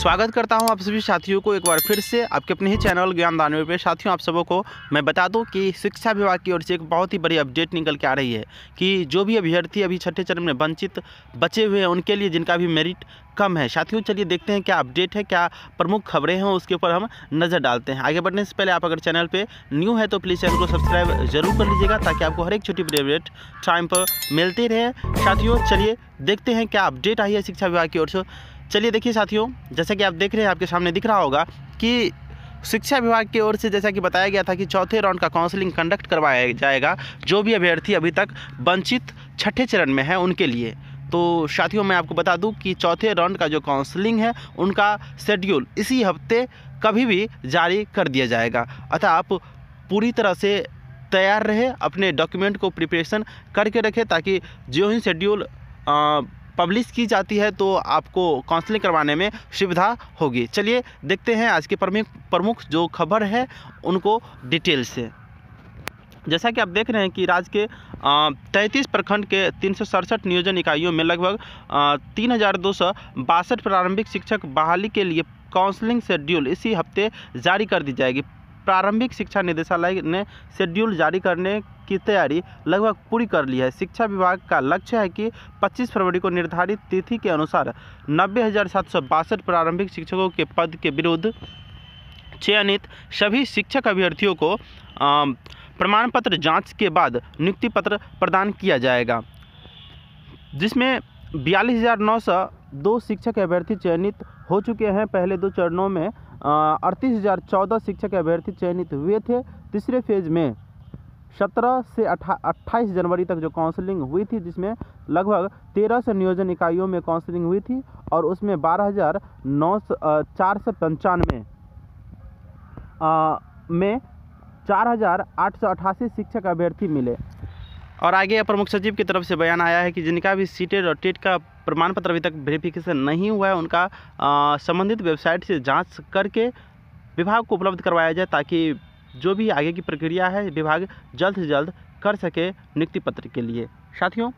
स्वागत करता हूं आप सभी साथियों को एक बार फिर से आपके अपने ही चैनल ज्ञान दानवे पे साथियों आप सबों को मैं बता दूं कि शिक्षा विभाग की ओर से एक बहुत ही बड़ी अपडेट निकल के आ रही है कि जो भी अभ्यर्थी अभी छठे चरण में वंचित बचे हुए हैं उनके लिए जिनका भी मेरिट कम है साथियों चलिए देखते हैं क्या अपडेट है क्या प्रमुख खबरें हैं उसके ऊपर हम नज़र डालते हैं आगे बढ़ने से पहले आप अगर चैनल पर न्यू है तो प्लीज़ चैनल को सब्सक्राइब जरूर कर लीजिएगा ताकि आपको हर एक छोटी बड़ी अपडेट टाइम पर मिलती रहे साथियों चलिए देखते हैं क्या अपडेट आई है शिक्षा विभाग की ओर से चलिए देखिए साथियों जैसा कि आप देख रहे हैं आपके सामने दिख रहा होगा कि शिक्षा विभाग की ओर से जैसा कि बताया गया था कि चौथे राउंड का काउंसलिंग कंडक्ट करवाया जाएगा जो भी अभ्यर्थी अभी तक वंचित छठे चरण में है उनके लिए तो साथियों मैं आपको बता दूं कि चौथे राउंड का जो काउंसलिंग है उनका शेड्यूल इसी हफ्ते कभी भी जारी कर दिया जाएगा अतः आप पूरी तरह से तैयार रहे अपने डॉक्यूमेंट को प्रिपरेशन करके रखें ताकि जो ही शेड्यूल पब्लिश की जाती है तो आपको काउंसलिंग करवाने में सुविधा होगी चलिए देखते हैं आज के प्रमुख प्रमुख जो खबर है उनको डिटेल से जैसा कि आप देख रहे हैं कि राज्य के तैंतीस प्रखंड के तीन नियोजन इकाइयों में लगभग तीन हज़ार दो सौ बासठ प्रारंभिक शिक्षक बहाली के लिए काउंसलिंग शेड्यूल इसी हफ्ते जारी कर दी जाएगी प्रारंभिक शिक्षा निदेशालय ने शेड्यूल जारी करने की तैयारी लगभग पूरी कर ली है शिक्षा विभाग का लक्ष्य है कि 25 फरवरी को निर्धारित तिथि के अनुसार नब्बे प्रारंभिक शिक्षकों के पद के विरुद्ध चयनित सभी शिक्षक अभ्यर्थियों को प्रमाण पत्र जाँच के बाद नियुक्ति पत्र प्रदान किया जाएगा जिसमें बयालीस दो शिक्षक अभ्यर्थी चयनित हो चुके हैं पहले दो चरणों में अड़तीस हज़ार चौदह शिक्षक अभ्यर्थी चयनित हुए थे तीसरे फेज में सत्रह से अट्ठाईस जनवरी तक जो काउंसलिंग हुई थी जिसमें लगभग तेरह सौ नियोजन इकाइयों में काउंसलिंग हुई थी और उसमें बारह हज़ार नौ सौ चार सौ पंचानवे में चार हज़ार आठ सौ अट्ठासी शिक्षक अभ्यर्थी मिले और आगे प्रमुख सचिव की तरफ से बयान आया है कि जिनका भी सीटेड और टेट का प्रमाण पत्र अभी तक वेरिफिकेशन नहीं हुआ है उनका संबंधित वेबसाइट से जांच करके विभाग को उपलब्ध करवाया जाए ताकि जो भी आगे की प्रक्रिया है विभाग जल्द से जल्द कर सके नियुक्ति पत्र के लिए साथियों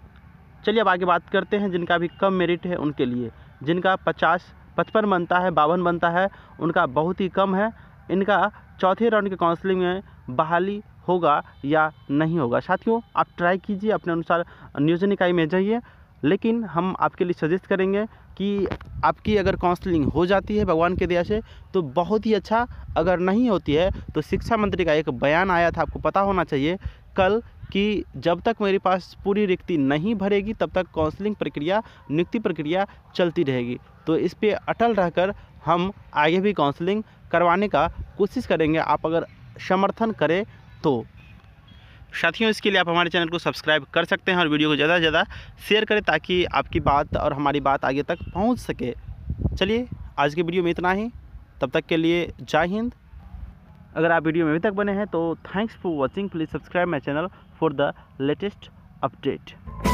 चलिए अब आगे बात करते हैं जिनका भी कम मेरिट है उनके लिए जिनका पचास पचपन बनता है बावन बनता है उनका बहुत ही कम है इनका चौथे राउंड के काउंसलिंग में बहाली होगा या नहीं होगा साथियों आप ट्राई कीजिए अपने अनुसार नियोजन इकाई में जाइए लेकिन हम आपके लिए सजेस्ट करेंगे कि आपकी अगर काउंसलिंग हो जाती है भगवान के दया से तो बहुत ही अच्छा अगर नहीं होती है तो शिक्षा मंत्री का एक बयान आया था आपको पता होना चाहिए कल कि जब तक मेरे पास पूरी रिक्ति नहीं भरेगी तब तक काउंसलिंग प्रक्रिया नियुक्ति प्रक्रिया चलती रहेगी तो इस पर अटल रहकर हम आगे भी काउंसलिंग करवाने का कोशिश करेंगे आप अगर समर्थन करें तो साथियों इसके लिए आप हमारे चैनल को सब्सक्राइब कर सकते हैं और वीडियो को ज़्यादा से ज़्यादा शेयर करें ताकि आपकी बात और हमारी बात आगे तक पहुँच सके चलिए आज के वीडियो में इतना ही तब तक के लिए जय हिंद अगर आप वीडियो में अभी तक बने हैं तो thanks for watching please subscribe my channel for the latest update